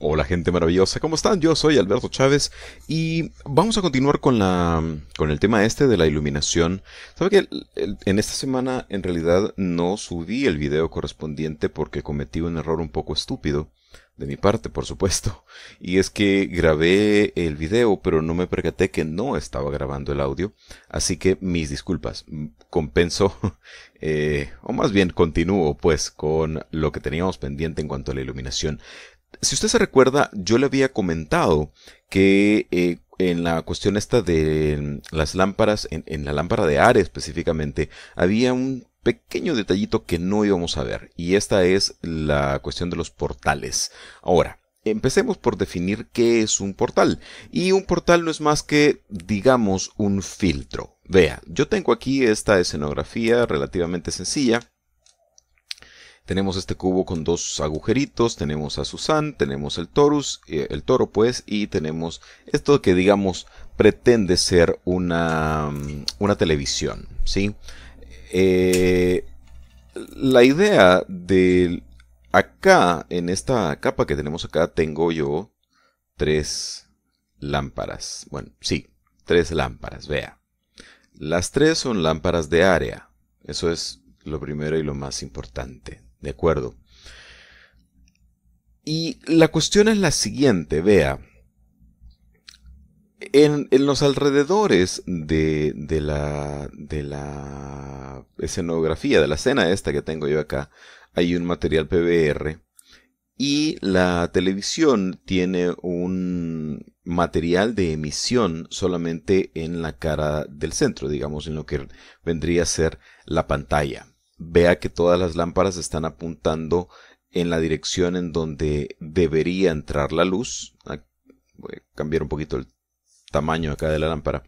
Hola gente maravillosa, ¿cómo están? Yo soy Alberto Chávez y vamos a continuar con, la, con el tema este de la iluminación. Sabe que en esta semana en realidad no subí el video correspondiente porque cometí un error un poco estúpido, de mi parte por supuesto, y es que grabé el video pero no me percaté que no estaba grabando el audio, así que mis disculpas, compenso, eh, o más bien continúo pues con lo que teníamos pendiente en cuanto a la iluminación si usted se recuerda, yo le había comentado que eh, en la cuestión esta de las lámparas, en, en la lámpara de Ares específicamente, había un pequeño detallito que no íbamos a ver, y esta es la cuestión de los portales. Ahora, Empecemos por definir qué es un portal. Y un portal no es más que, digamos, un filtro. Vea, yo tengo aquí esta escenografía relativamente sencilla tenemos este cubo con dos agujeritos, tenemos a Susan, tenemos el torus, eh, el toro pues, y tenemos esto que digamos pretende ser una, mm, televisión, ¿sí? Eh, la idea de acá, en esta capa que tenemos acá, tengo yo tres lámparas. Bueno, sí, tres lámparas, vea. Las tres son lámparas de área. Eso es lo primero y lo más importante. ¿De acuerdo? Y la cuestión es la siguiente, vea. En, los alrededores de, de, la, de, la, escenografía, de la escena esta que tengo yo acá, hay un material PBR y la televisión tiene un material de emisión solamente en la cara del centro, digamos, en lo que vendría a ser la pantalla vea que todas las lámparas están apuntando en la dirección en donde debería entrar la luz. Ah, voy a cambiar un poquito el tamaño acá de la lámpara.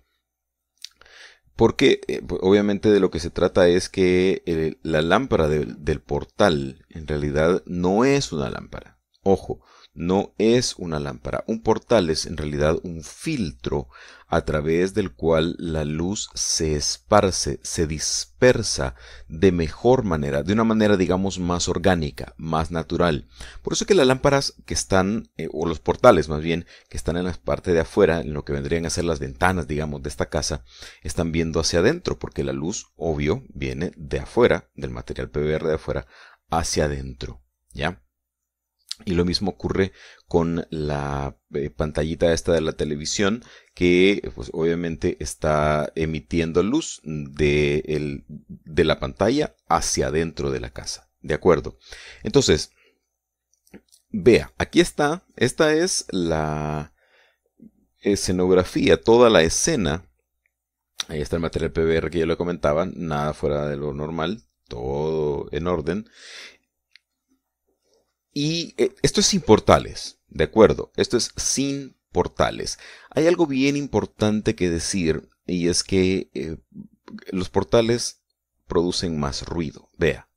Porque eh, obviamente de lo que se trata es que eh, la lámpara del portal en realidad no es una lámpara. Ojo, no es una lámpara. Un portal es en realidad un filtro a través del cual la luz se esparce, se dispersa de mejor manera, de una manera digamos más orgánica, más natural. Por eso que las lámparas que están, eh, o los portales más bien, que están en la parte de afuera, en lo que vendrían a ser las ventanas digamos de esta casa, están viendo hacia adentro, porque la luz, obvio, viene de afuera, del material PBR de afuera, hacia adentro. ¿Ya? Y lo mismo ocurre con la eh, pantallita esta de la televisión que pues obviamente está emitiendo luz de, de la pantalla hacia adentro de la casa. ¿De acuerdo? Entonces, vea, aquí está, esta es la escenografía, toda la escena. Ahí está el material PBR que yo le comentaba, nada fuera de lo normal, todo en orden. Y eh, esto es sin portales, ¿de acuerdo? Esto es sin portales. Hay algo bien importante que decir y es que eh, los portales producen más ruido. Vea,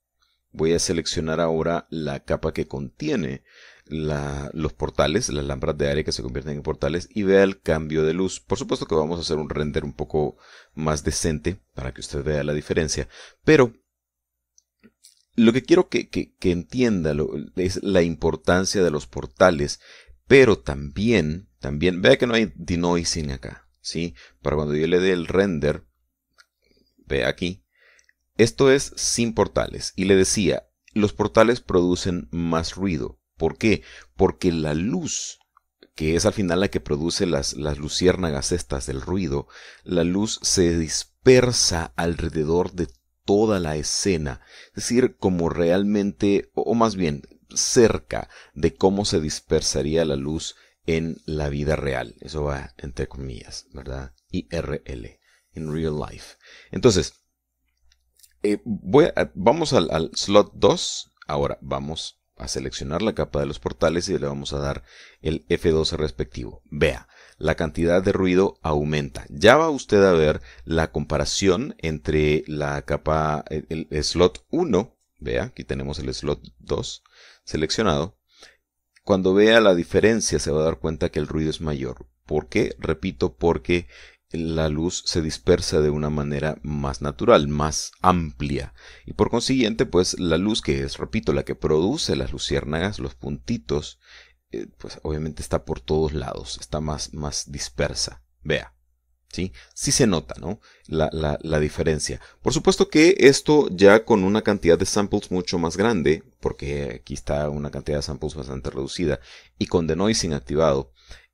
voy a seleccionar ahora la capa que contiene los portales, las lámparas de área que se convierten en portales y vea el cambio de luz. Por supuesto que vamos a hacer un render un poco más decente para que usted vea la diferencia, pero lo que quiero que, entienda es la importancia de los portales, pero también, también, vea que no hay denoising acá, ¿sí? Para cuando yo le dé el render, ve aquí, esto es sin portales. Y le decía, los portales producen más ruido. ¿Por qué? Porque la luz, que es al final la que produce las, las luciérnagas estas del ruido, la luz se dispersa alrededor de toda la escena, es decir, como realmente, o más bien cerca de cómo se dispersaría la luz en la vida real. Eso va entre comillas, ¿verdad? IRL, in real life. Entonces, eh, vamos al, al slot 2. Ahora vamos a seleccionar la capa de los portales y le vamos a dar el F12 respectivo. Vea, la cantidad de ruido aumenta. Ya va usted a ver la comparación entre la capa, el, slot 1, vea, aquí tenemos el slot 2 seleccionado. Cuando vea la diferencia se va a dar cuenta que el ruido es mayor. ¿Por qué? Repito, porque la luz se dispersa de una manera más natural, más amplia. Y por consiguiente, pues la luz que es, repito, la que produce las luciérnagas, los puntitos eh, pues obviamente está por todos lados, está más, más dispersa. Vea. ¿Sí? sí se nota, ¿no? La, diferencia. Por supuesto que esto ya con una cantidad de samples mucho más grande, porque aquí está una cantidad de samples bastante reducida, y con denoising activado,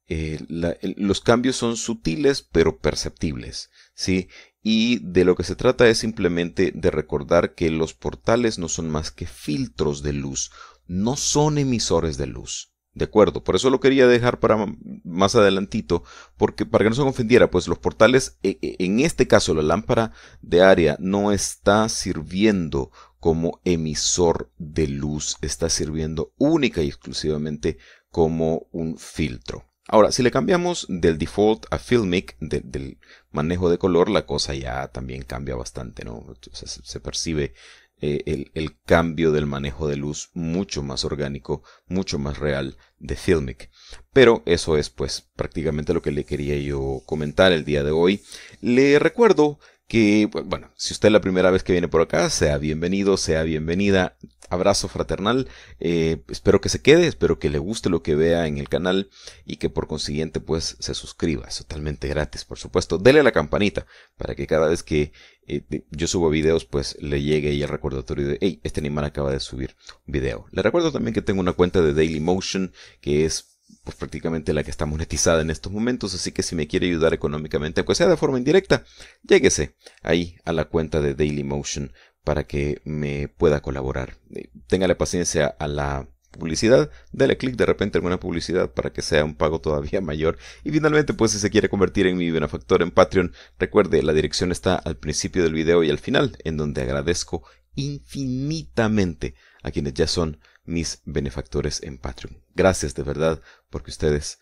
eh, los cambios son sutiles pero perceptibles, ¿sí? Y de lo que se trata es simplemente de recordar que los portales no son más que filtros de luz, no son emisores de luz. ¿De acuerdo? Por eso lo quería dejar para más adelantito, porque para que no se confundiera, pues los portales, e, e, en este caso la lámpara de área no está sirviendo como emisor de luz, está sirviendo única y exclusivamente como un filtro. Ahora, si le cambiamos del default a Filmic, del manejo de color, la cosa ya también cambia bastante, ¿no? se percibe eh, el, el, cambio del manejo de luz mucho más orgánico, mucho más real de Filmic. Pero eso es pues prácticamente lo que le quería yo comentar el día de hoy. Le recuerdo que, bueno, si usted es la primera vez que viene por acá, sea bienvenido, sea bienvenida. Abrazo fraternal. Eh, espero que se quede, espero que le guste lo que vea en el canal y que por consiguiente pues se suscriba. Es totalmente gratis, por supuesto. Dele a la campanita para que cada vez que eh, yo subo videos pues le llegue ahí el recordatorio de, hey, este animal acaba de subir un video. Le recuerdo también que tengo una cuenta de Daily Motion que es pues prácticamente la que está monetizada en estos momentos, así que si me quiere ayudar económicamente, pues sea de forma indirecta, lléguese ahí a la cuenta de Daily Motion para que me pueda colaborar. Eh, téngale paciencia a la publicidad, dale clic de repente en alguna publicidad para que sea un pago todavía mayor. Y finalmente, pues si se quiere convertir en mi benefactor en Patreon, recuerde, la dirección está al principio del video y al final, en donde agradezco infinitamente a quienes ya son mis benefactores en Patreon. Gracias de verdad, porque ustedes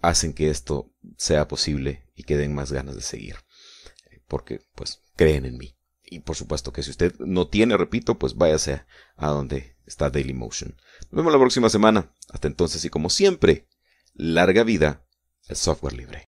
hacen que esto sea posible y que den más ganas de seguir. Porque, pues, creen en mí. Y por supuesto que si usted no tiene, repito, pues váyase a donde está Dailymotion. Nos vemos la próxima semana. Hasta entonces y como siempre, larga vida el software libre.